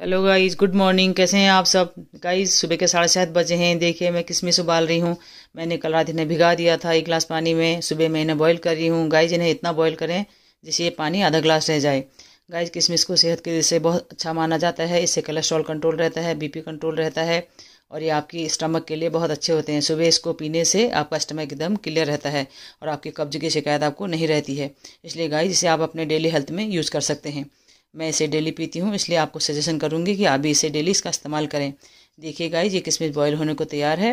hello guys good morning कैसे हैं आप सब गाइस सुबह के साढ़े सात बजे हैं देखिए मैं किसमिस उबाल रही हूँ मैंने कल रात इन्हें भिगा दिया था एक गिलास पानी में सुबह मैं इन्हें बॉईल कर रही हूँ गाइस इन्हें इतना बॉईल करें जिससे ये पानी आधा गिलास रह जाए गाइस किसमिस को सेहत के लिए बहुत अच्छा माना जाता है इससे कोलेस्ट्रॉल कंट्रोल रहता है बी कंट्रोल रहता है और ये आपकी स्टमक के लिए बहुत अच्छे होते हैं सुबह इसको पीने से आपका स्टमक एकदम क्लियर रहता है और आपकी कब्ज की शिकायत आपको नहीं रहती है इसलिए गाइस इसे आप अपने डेली हेल्थ में यूज़ कर सकते हैं मैं इसे डेली पीती हूँ इसलिए आपको सजेशन करूँगी कि आप भी इसे डेली इसका इस्तेमाल करें देखिए गाइज ये किसमिश बॉयल होने को तैयार है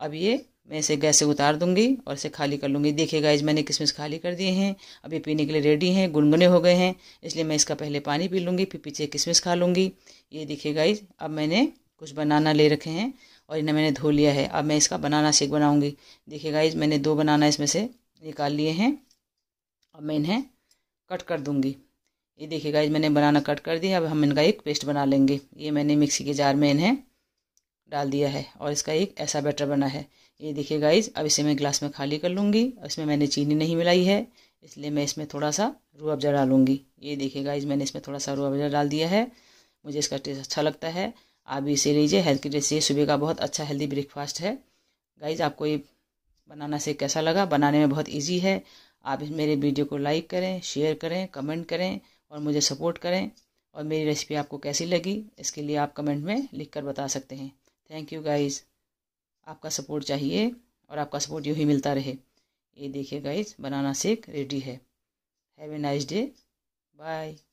अब ये मैं इसे गैस से उतार दूंगी और इसे खाली कर लूँगी देखिए गाइज मैंने किशमिश खाली कर दिए हैं अभी पीने के लिए रेडी हैं गुनगुने हो गए हैं इसलिए मैं इसका पहले पानी पी लूँगी फिर पीछे किशमिश खा लूँगी ये देखिए गाइज अब मैंने कुछ बनाना ले रखे हैं और इन्हें मैंने धो लिया है अब मैं इसका बनाना शेक बनाऊँगी देखिए गाइज मैंने दो बनाना इसमें से निकाल लिए हैं अब मैं इन्हें कट कर दूँगी ये देखिए गाइज मैंने बनाना कट कर दिया अब हम इनका एक पेस्ट बना लेंगे ये मैंने मिक्सी के जार में इन्हें डाल दिया है और इसका एक ऐसा बैटर बना है ये देखिए गाइज अब इसे मैं ग्लास में खाली कर लूँगी इसमें मैंने चीनी नहीं मिलाई है इसलिए मैं इसमें थोड़ा सा रू अफजा डालूँगी ये देखिए गाइज मैंने इसमें थोड़ा सा रू अफजा डाल दिया है मुझे इसका टेस्ट अच्छा लगता है आप भी इसे लीजिए हेल्थ की ये सुबह का बहुत अच्छा हेल्दी ब्रेकफास्ट है गाइज आपको ये बनाना से कैसा लगा बनाने में बहुत ईजी है आप मेरे वीडियो को लाइक करें शेयर करें कमेंट करें और मुझे सपोर्ट करें और मेरी रेसिपी आपको कैसी लगी इसके लिए आप कमेंट में लिख कर बता सकते हैं थैंक यू गाइज़ आपका सपोर्ट चाहिए और आपका सपोर्ट यूँ ही मिलता रहे ये देखिए गाइज बनाना सेक रेडी है have a nice day bye